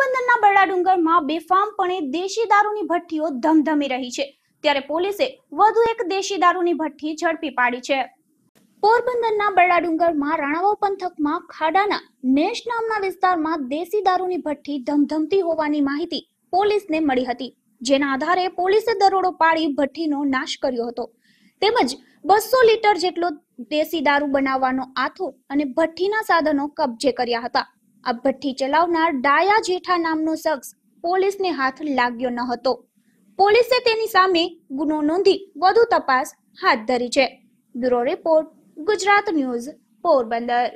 પોરબંદરના બરડા ડુંગરમાં બેફામપણે દેશી દારૂની ભઠ્ઠીઓ ધમધમી રહી છે ત્યારે પોલીસે વધુ એક દેશી દારૂની ભઠ્ઠી ઝડપી પાડી છે પોરબંદરના બરડા ડુંગરમાં રાણાવાવ પંથકમાં ખાડાના નેશ નામના વિસ્તારમાં દેશી દારૂની ભઠ્ઠી ધમધમતી હોવાની માહિતી પોલીસને મળી હતી જેના આધારે પોલીસે દરોડો પાડી ભઠ્ઠીનો નાશ કર્યો હતો તેમજ બસો લીટર જેટલો દેશી દારૂ બનાવવાનો આથો અને ભઠ્ઠીના સાધનો કબજે કર્યા હતા આ ભઠ્ઠી ચલાવનાર ડાયા જેઠા નામનો શખ્સ પોલીસને હાથ લાગ્યો ન હતો પોલીસે તેની સામે ગુનો નોંધી વધુ તપાસ હાથ ધરી છે bureau report Gujarat news Porbandar